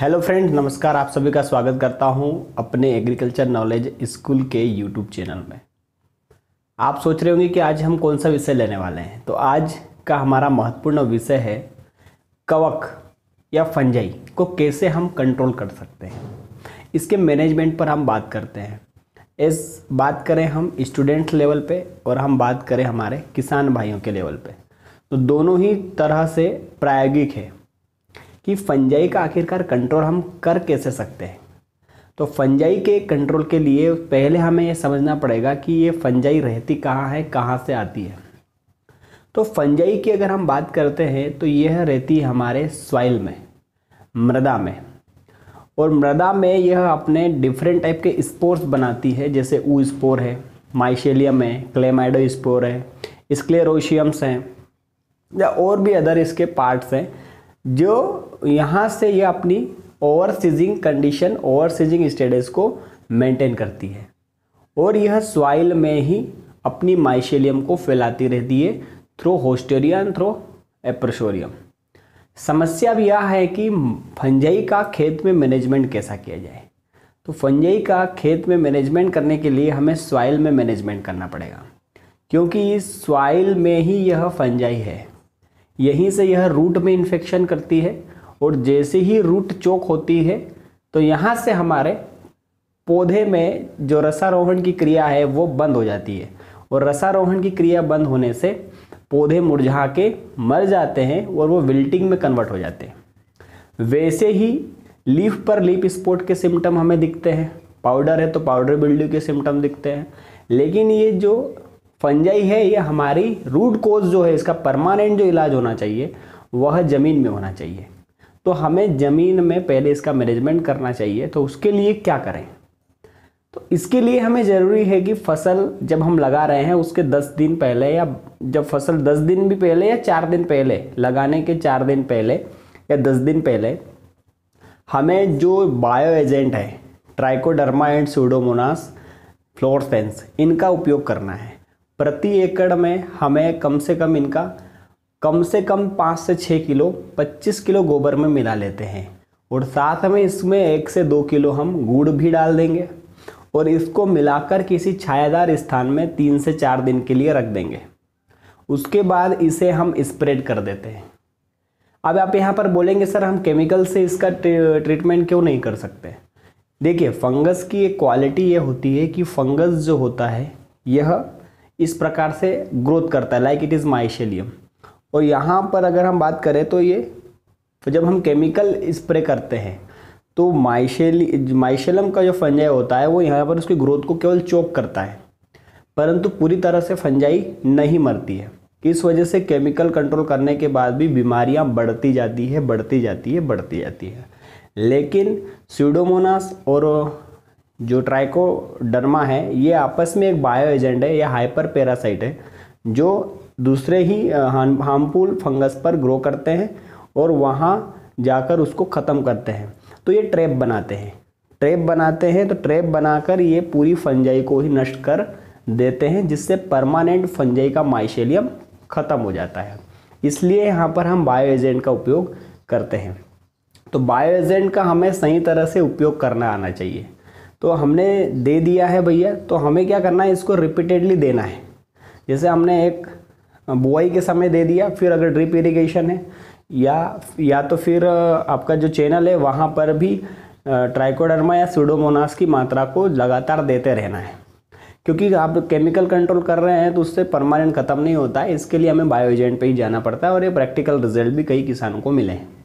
hello friend नमस्कार आप सभी का स्वागत करता हूं अपने एग्रीकल्चर नॉलेज स्कूल के यूट्यूब चैनल में आप सोच रहे होंगे कि आज हम कौन सा विषय लेने वाले हैं तो आज का हमारा महत्वपूर्ण विषय है कवक या फंजाई को कैसे हम कंट्रोल कर सकते हैं इसके मैनेजमेंट पर हम बात करते हैं इस बात करें हम स्टूडेंट लेवल पे और हम बात करें हमारे किसान भाइयों के लेवल पे तो दोनों ही तरह से प्रायोगिक है कि फंजाई का आखिरकार कंट्रोल हम कर कैसे सकते हैं तो फंजाई के कंट्रोल के लिए पहले हमें यह समझना पड़ेगा कि ये फंजाई रहती कहाँ है कहाँ से आती है तो फंजाई की अगर हम बात करते हैं तो यह रहती हमारे सॉइल में मृदा में और मृदा में यह अपने डिफरेंट टाइप के स्पोर्स बनाती है जैसे ऊ स्पोर है माइशेलियम है क्लेमाइडो स्पोर है स्क्लेरोशियम्स हैं या और भी अदर इसके पार्ट्स हैं जो यहाँ से ये अपनी over seizing condition over seizing status को मेंटेन करती है और यह सॉइल में ही अपनी माइशेलियम को फैलाती रहती है थ्रो होस्टेरिया एंड थ्रो एप्रोशोरियम समस्या भी यह है कि फंजई का खेत में मैनेजमेंट कैसा किया जाए तो फंजई का खेत में मैनेजमेंट करने के लिए हमें सॉइल में मैनेजमेंट करना पड़ेगा क्योंकि इस सॉइल में ही यह फंजाई है यहीं से यह रूट में इन्फेक्शन करती है और जैसे ही रूट चोक होती है तो यहाँ से हमारे पौधे में जो रसारोहण की क्रिया है वो बंद हो जाती है और रसारोहण की क्रिया बंद होने से पौधे मुरझा के मर जाते हैं और वो विल्टिंग में कन्वर्ट हो जाते हैं वैसे ही लीफ पर लीप स्पॉट के सिम्टम हमें दिखते हैं पाउडर है तो पाउडर बिल्डिंग के सिम्टम दिखते हैं लेकिन ये जो फंजाई है ये हमारी रूट कोज जो है इसका परमानेंट जो इलाज होना चाहिए वह ज़मीन में होना चाहिए तो हमें ज़मीन में पहले इसका मैनेजमेंट करना चाहिए तो उसके लिए क्या करें तो इसके लिए हमें ज़रूरी है कि फसल जब हम लगा रहे हैं उसके दस दिन पहले या जब फसल दस दिन भी पहले या चार दिन पहले लगाने के चार दिन पहले या दस दिन पहले हमें जो बायो एजेंट है ट्राइकोडर्मा एंड सूडोमोनास फ्लोरसेंस इनका उपयोग करना है प्रति एकड़ में हमें कम से कम इनका कम से कम पाँच से छः किलो पच्चीस किलो गोबर में मिला लेते हैं और साथ में इसमें एक से दो किलो हम गुड़ भी डाल देंगे और इसको मिलाकर किसी छायादार स्थान में तीन से चार दिन के लिए रख देंगे उसके बाद इसे हम स्प्रेड कर देते हैं अब आप यहाँ पर बोलेंगे सर हम केमिकल से इसका ट्रीटमेंट क्यों नहीं कर सकते देखिए फंगस की एक क्वालिटी ये होती है कि फंगस जो होता है यह इस प्रकार से ग्रोथ करता है लाइक इट इज़ माइशेलियम और यहाँ पर अगर हम बात करें तो ये तो जब हम केमिकल स्प्रे करते हैं तो माइशेल माइशेलम का जो फंजाई होता है वो यहाँ पर उसकी ग्रोथ को केवल चोक करता है परंतु पूरी तरह से फंजाई नहीं मरती है इस वजह से केमिकल कंट्रोल करने के बाद भी बीमारियाँ बढ़ती जाती है बढ़ती जाती है बढ़ती जाती है लेकिन सीडोमोनास और जो ट्राइकोडर्मा है ये आपस में एक बायो एजेंट है या हाइपर पैरासाइट है जो दूसरे ही हार्मफुल फंगस पर ग्रो करते हैं और वहाँ जाकर उसको ख़त्म करते हैं तो ये ट्रैप बनाते हैं ट्रैप बनाते हैं तो ट्रैप बनाकर ये पूरी फंजाई को ही नष्ट कर देते हैं जिससे परमानेंट फंजाई का माइशेलियम ख़त्म हो जाता है इसलिए यहाँ पर हम बायो एजेंट का उपयोग करते हैं तो बायो एजेंट का हमें सही तरह से उपयोग करना आना चाहिए तो हमने दे दिया है भैया तो हमें क्या करना है इसको रिपीटेडली देना है जैसे हमने एक बुआई के समय दे दिया फिर अगर ड्रिप इरीगेशन है या या तो फिर आपका जो चैनल है वहाँ पर भी ट्राइकोडर्मा या सुडोमोनास की मात्रा को लगातार देते रहना है क्योंकि आप केमिकल कंट्रोल कर रहे हैं तो उससे परमानेंट ख़त्म नहीं होता है इसके लिए हमें बायो एजेंट पर ही जाना पड़ता है और ये प्रैक्टिकल रिजल्ट भी कई किसानों को मिले हैं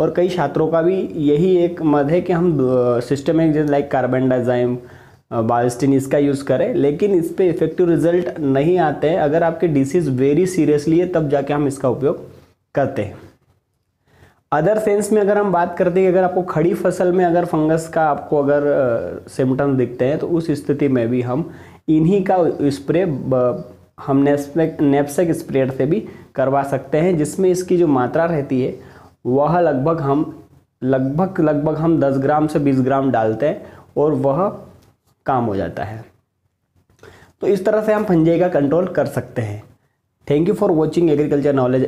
और कई छात्रों का भी यही एक मत है कि हम सिस्टमिक जैसे लाइक कार्बन डाइजाइम बायोस्टिन इसका यूज़ करें लेकिन इस पर इफेक्टिव रिजल्ट नहीं आते हैं अगर आपके डिसीज़ वेरी सीरियसली है तब जाके हम इसका उपयोग करते हैं अदर सेंस में अगर हम बात करते हैं अगर आपको खड़ी फसल में अगर फंगस का आपको अगर सिम्टम्स दिखते हैं तो उस स्थिति में भी हम इन्हीं का स्प्रे हम नेपसेक नेपसेक स्प्रेड से भी करवा सकते हैं जिसमें इसकी जो मात्रा रहती है वह लगभग हम लगभग लगभग हम 10 ग्राम से 20 ग्राम डालते हैं और वह काम हो जाता है तो इस तरह से हम फंजे का कंट्रोल कर सकते हैं thank you for watching agriculture knowledge